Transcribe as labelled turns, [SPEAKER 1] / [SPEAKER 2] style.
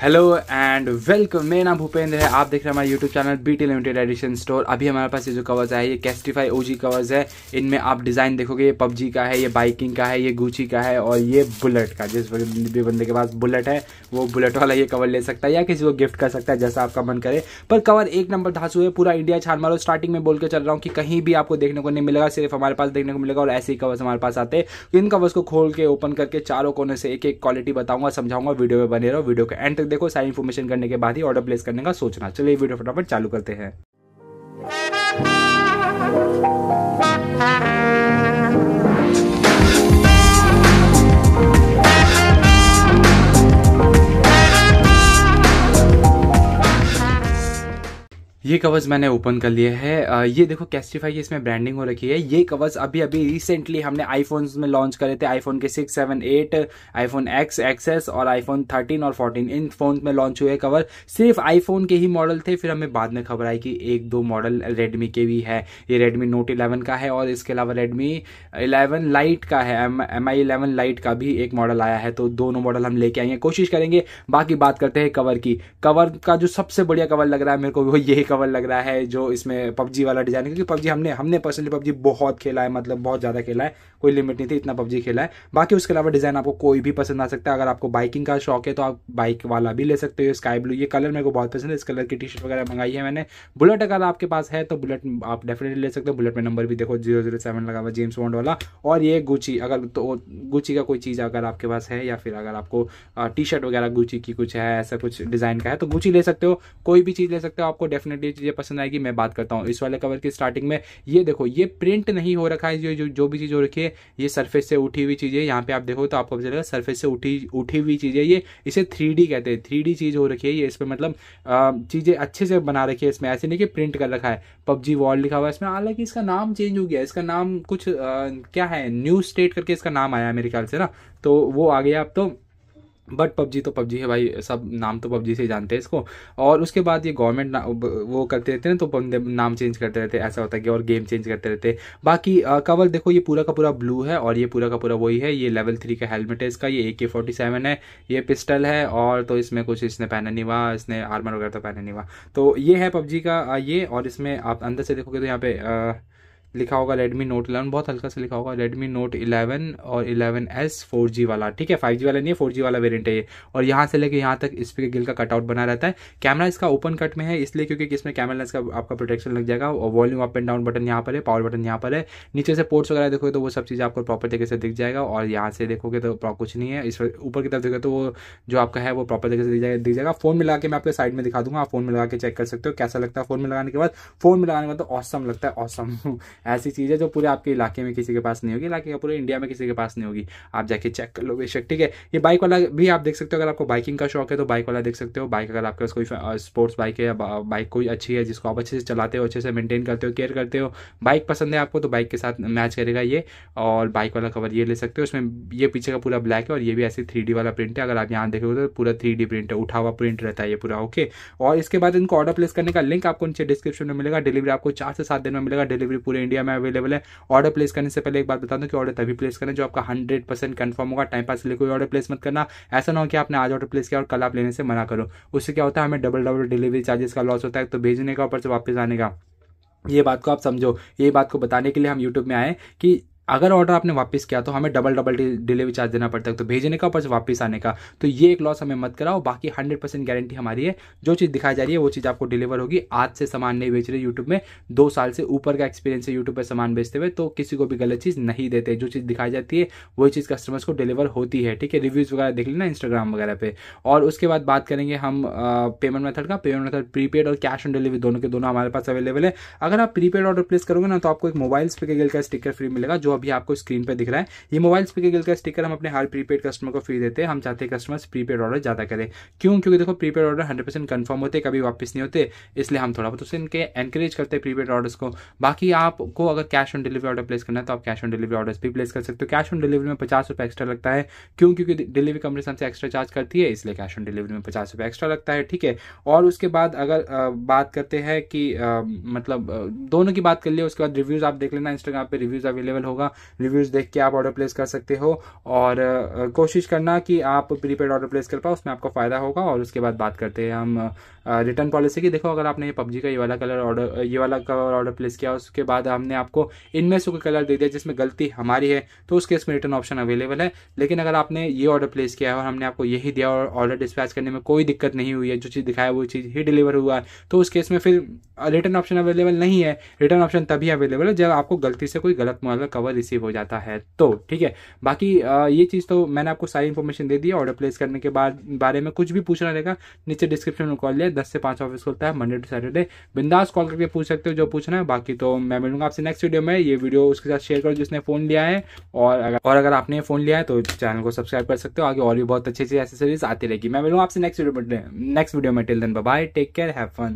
[SPEAKER 1] hello and welcome मेरा नाम भूपेंद्र है आप देख रहे हैं हमारे YouTube channel B T limited edition store अभी हमारे पास ये जो कवर्स है ये कैस्टिफाई ओ जी कवर्स है इनमें आप डिज़ाइन देखोगे ये पबजी का है ये बाइकिंग का है ये गुची का है और ये बुलेट का जिस भी बंदे के पास बुलेट है वो बुलेट वाला ये कवर ले सकता है या किसी को गिफ्ट कर सकता है जैसा आपका मन करे पर कवर एक नंबर धासु है पूरा इंडिया छान मारो स्टार्टिंग में बोल के चल रहा हूँ कि कहीं भी आपको देखने को नहीं मिलेगा सिर्फ हमारे पास देखने को मिलेगा और ऐसे ही कवर्स हमारे पास आते हैं इन कवर्स को खोल के ओपन करके चारों कोने से एक एक क्वालिटी बताऊंगा समझाऊंगा वीडियो में बने रहो वीडियो का एंड एंड तक देखो सारी इन्फॉर्मेशन करने के बाद ही ऑर्डर प्लेस करने का सोचना चलिए वीडियो फटाफट चालू करते हैं ये कवर्स मैंने ओपन कर लिए है ये देखो कैस्टिफाई की इसमें ब्रांडिंग हो रखी है ये कवर्स अभी अभी रिसेंटली हमने आईफोन्स में लॉन्च करे थे आईफोन के six seven eight iPhone X XS और आईफोन थर्टीन और फोर्टीन इन फोन में लॉन्च हुए कवर सिर्फ आईफोन के ही मॉडल थे फिर हमें बाद में खबर आई कि एक दो मॉडल रेडमी के भी है ये रेडमी नोट इलेवन का है और इसके अलावा रेडमी इलेवन लाइट का है एम आई इलेवन लाइट का भी एक मॉडल आया है तो दोनों मॉडल हम लेके आएंगे कोशिश करेंगे बाकी बात करते हैं कवर की कवर का जो सबसे बढ़िया कवर लग रहा है मेरे को वो यही कवर कवर लग रहा है जो इसमें पबजी वाला डिज़ाइन क्योंकि पबजी हमने हमने पर्सनली पबजी बहुत खेला है मतलब बहुत ज़्यादा खेला है कोई लिमिट नहीं थी इतना पबजी खेला है बाकी उसके अलावा डिज़ाइन आपको कोई भी पसंद आ सकता है अगर आपको बाइकिंग का शौक है तो आप बाइक वाला भी ले सकते हो स्काई ब्लू ये कलर मेरे को बहुत पसंद है इस कलर की टी शर्ट वगैरह मंगाई है मैंने बुलेट अगर आपके पास है तो बुलेट आप डेफिनेटली ले सकते हो बुलेट में नंबर भी देखो जीरो जीरो सेवन लगा हुआ जेम्स बॉन्ड वाला और ये गुची अगर तो गुची का कोई चीज़ अगर आपके पास है या फिर अगर आपको टी शर्ट वगैरह गुची की कुछ है ऐसा कुछ डिज़ाइन का है तो गुची ले सकते हो कोई भी चीज़ ले सकते हो आपको डेफिनेटली ये चीज़ें पसंद आएगी मैं बात करता हूँ इस वाले कवर की स्टार्टिंग में ये देखो ये प्रिंट नहीं हो रखा है जो जो, जो भी चीज़ हो रखी है ये सरफेस से उठी हुई चीज़ें यहाँ पे आप देखो तो आपको पता चलेगा सरफेस से उठी उठी हुई चीज़ें ये इसे थ्री कहते हैं थ्री चीज़ हो रखी है ये इसमें मतलब चीज़ें अच्छे से बना रखी है इसमें ऐसे नहीं कि प्रिंट कर रखा है पबजी वॉल लिखा हुआ है इसमें हालांकि इसका नाम चेंज हो गया इसका नाम कुछ क्या है न्यू स्टेट करके इसका नाम आया मेरे ख्याल से ना तो वो आ गया अब तो बट पबजी तो पबजी है भाई सब नाम तो पबजी से जानते हैं इसको और उसके बाद ये गवर्नमेंट वो करते रहते हैं तो बंदे नाम चेंज करते रहते हैं ऐसा होता है कि और गेम चेंज करते रहते बाकी कवर देखो ये पूरा का पूरा ब्लू है और ये पूरा का पूरा वही है ये लेवल थ्री का हेलमेट है इसका ये ए के फोर्टी सेवन है ये पिस्टल है और तो इसमें कुछ इसने पहना नहीं हुआ इसने आर्मर वगैरह तो पहना नहीं हुआ तो ये है पबजी का ये और इसमें आप अंदर से देखोगे तो यहाँ पे लिखा होगा रेडमी नोट इलेवन बहुत हल्का से लिखा होगा रेडमी नोट इलेवन और इलेवन एस फोर जी वाला ठीक है फाइव जी वाला नहीं है फोर जी वाला वेरियंट है ये और यहाँ से लेके यहाँ तक इस पे गिल का कटआउट बना रहता है कैमरा इसका ओपन कट में है इसलिए क्योंकि इसमें कैमरा लेंस का आपका प्रोटेक्शन लग जाएगा और volume up and down button यहाँ पर है पावर बटन यहाँ पर है नीचे से पोर्ट्स वगैरह देखोगे तो वो सब चीज़ आपको प्रॉपर तरीके से दिख जाएगा और यहाँ से देखोगे तो कुछ नहीं है इस ऊपर की तरफ देखोगे तो वो जो आपका है वो प्रॉपर तरीके से दिख जाएगा दिख जाएगा फोन में लगा के मैं आपके साइड में दिखा दूंगा आप फोन में लगा के चेक कर सकते हो कैसा लगता है फोन में लगाने के बाद फोन में लगाने के बाद तो औसम लगता है औसम ऐसी चीज़ है जो पूरे आपके इलाके में किसी के पास नहीं होगी इलाके पूरे इंडिया में किसी के पास नहीं होगी आप जाके चेक कर लो बेशक ठीक है ये बाइक वाला भी आप देख सकते हो अगर आपको बाइकिंग का शौक है तो बाइक वाला देख सकते हो बाइक अगर आपके पास कोई स्पोर्ट्स बाइक है या बाइक कोई अच्छी है जिसको आप अच्छे से चलाते हो अच्छे से मेंटेन करते हो केयर करते हो बाइक पसंद है आपको तो बाइक के साथ मैच करेगा ये और बाइक वाला कवर ये ले सकते हो उसमें ये पीछे का पूरा ब्लैक है और ये भी ऐसे थ्री वाला प्रिंट है अगर आप यहाँ देखोगे तो पूरा थ्री प्रिंट है उठा हुआ प्रिंट रहता है ये पूरा ओके और इसके बाद इनको ऑर्डर प्लेस करने का लिंक आपको नीचे डिस्क्रिप्शन में मिलेगा डिलीवरी आपको चार से सात दिन में मिलेगा डिलीवरी पूरे इंडिया इंडिया में अवेलेबल है ऑर्डर प्लेस करने से पहले एक बात बता दूं कि ऑर्डर तभी प्लेस करें जो आपका हंड्रेड परसेंट कन्फर्म होगा टाइम पास के लिए कोई ऑर्डर प्लेस मत करना ऐसा ना हो कि आपने आज ऑर्डर प्लेस किया और कल आप लेने से मना करो उससे क्या होता है हमें डबल डबल डिलीवरी चार्जेस का लॉस होता है तो भेजने का ऊपर से वापस आने का ये बात को आप समझो ये बात को बताने के लिए हम यूट्यूब में आए कि अगर ऑर्डर आपने वापस किया तो हमें डबल डबल डिलीवरी चार्ज देना पड़ता है तो भेजने का ऊपर वापस आने का तो ये एक लॉस हमें मत कराओ बाकी हंड्रेड परसेंट गारंटी हमारी है जो चीज़ दिखाई जा रही है वो चीज़ आपको डिलीवर होगी आज से सामान नहीं बेच रहे यूट्यूब में दो साल से ऊपर का एक्सपीरियंस है यूट्यूब पर सामान बेचते हुए तो किसी को भी गलत चीज़ नहीं देते जो चीज़ दिखाई जाती है वही चीज़ कस्टमर्स को डिलीवर होती है ठीक है रिव्यूज़ वगैरह देख लेना इंस्टाग्राम वगैरह पर और उसके बाद बात करेंगे हम पेमेंट मेथड का पेमेंट मेथड प्रीपेड और कैश ऑन डिलीवरी दोनों के दोनों हमारे पास अवेलेबल है अगर आप प्रीपेड ऑर्डर प्लेस करोगे ना तो आपको एक मोबाइल स्पीकर का स्टिकर फ्री मिलेगा जो अभी आपको स्क्रीन पर दिख रहा है ये मोबाइल स्पीकर गिल का स्टिकर हम अपने हर प्रीपेड कस्टमर को फ्री देते हैं हम चाहते हैं कस्टमर्स प्रीपेड ऑर्डर ज़्यादा करें क्यों क्योंकि देखो prepaid order hundred percent confirm होते कभी वापस नहीं होते इसलिए हम थोड़ा बहुत इनके एनकरेज करते हैं प्रीपेड ऑर्डर्स को बाकी आपको अगर cash on delivery order place करना है तो आप कैश ऑन डिलीवरी ऑर्डर्स भी प्लेस कर सकते हो कैश ऑन डिलीवरी में पचास रुपये एक्स्ट्रा लगता है क्यों क्योंकि डिलीवरी कंपनी हमसे एक्स्ट्रा चार्ज करती है इसलिए कैश ऑन डिलीवरी में पचास रुपये एक्स्ट्रा लगता है ठीक है और उसके बाद अगर बात करते हैं कि मतलब दोनों की बात कर लिए उसके बाद रिव्यूज़ आप देख लेना इंस्टाग्राम पर रिव्यूज़ अवेलेबल होगा होगा रिव्यूज देख के आप ऑर्डर प्लेस कर सकते हो और कोशिश करना कि आप प्रीपेड ऑर्डर प्लेस कर पाओ उसमें आपको फ़ायदा होगा और उसके बाद बात करते हैं हम रिटर्न पॉलिसी की देखो अगर आपने ये पबजी का ये वाला कलर ऑर्डर ये वाला कलर ऑर्डर प्लेस किया उसके बाद हमने आपको इनमें से कोई कलर दे दिया जिसमें गलती हमारी है तो उस केस में रिटर्न ऑप्शन अवेलेबल है लेकिन अगर आपने ये ऑर्डर प्लेस किया है और हमने आपको यही दिया और ऑर्डर डिस्पैच करने में कोई दिक्कत नहीं हुई है जो चीज़ दिखाया वो चीज़ ही डिलीवर हुआ है तो उस केस में फिर रिटर्न ऑप्शन अवेलेबल नहीं है रिटर्न ऑप्शन तभी अवेलेबल है जब आपको गलती से कोई गलत मॉडल कवर रिसीव हो जाता है तो ठीक है बाकी आ, ये चीज़ तो मैंने आपको सारी इन्फॉर्मेशन दे दी है ऑर्डर प्लेस करने के बाद बारे में कुछ भी पूछना रहेगा नीचे डिस्क्रिप्शन में कॉल लिया दस से पाँच ऑफिस खुलता है मंडे टू सैटरडे बिंदास कॉल करके पूछ सकते हो जो पूछना है बाकी तो मैं मिलूंगा आपसे नेक्स्ट वीडियो में ये वीडियो उसके साथ शेयर करो जिसने फ़ोन लिया है और अगर और अगर आपने फ़ोन लिया है तो चैनल को सब्सक्राइब कर सकते हो आगे और भी बहुत अच्छी अच्छी एसेसरीज आती रहेगी मैं मिलूंगा आपसे नेक्स्ट वीडियो में नेक्स्ट वीडियो में till then bye take care have fun